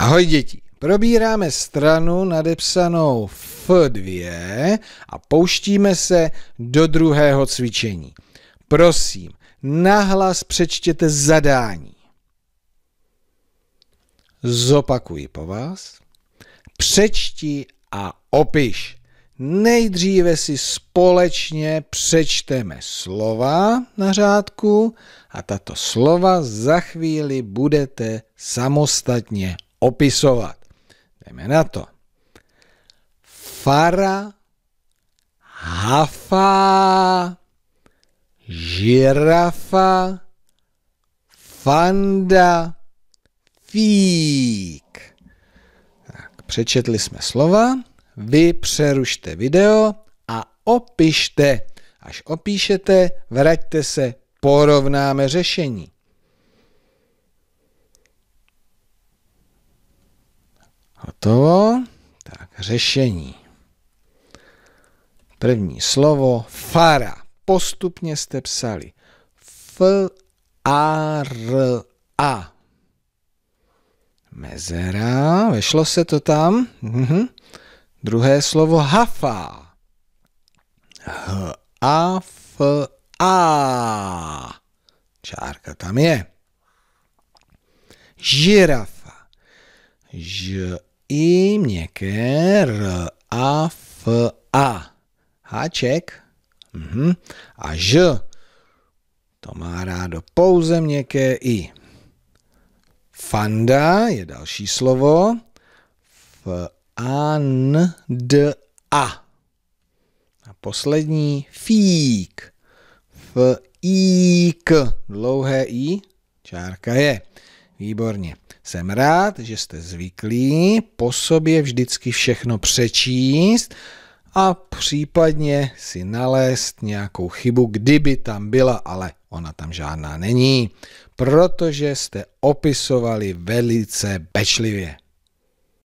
Ahoj děti, probíráme stranu nadepsanou F2 a pouštíme se do druhého cvičení. Prosím, nahlas přečtěte zadání. Zopakuji po vás. Přečti a opiš. Nejdříve si společně přečteme slova na řádku a tato slova za chvíli budete samostatně opisovat. Jdeme na to. Fara hafa, žirafa, fanda, fík. Tak, přečetli jsme slova, vy přerušte video a opište. Až opíšete, vraťte se, porovnáme řešení. Hotovo. Tak, řešení. První slovo fara. Postupně jste psali F, A, R, A. Mezera, vešlo se to tam. Mhm. Druhé slovo hafa. H, A, F, A. Čárka tam je. Žirafa. Ž, i měkké R, A, F, A. Háček. Mhm. A Ž. To má rádo pouze měkké I. Fanda je další slovo. F, A, N, D, A. A poslední fík. F, i k Dlouhé I. Čárka je. Výborně. Jsem rád, že jste zvyklí po sobě vždycky všechno přečíst a případně si nalézt nějakou chybu, kdyby tam byla, ale ona tam žádná není, protože jste opisovali velice pečlivě.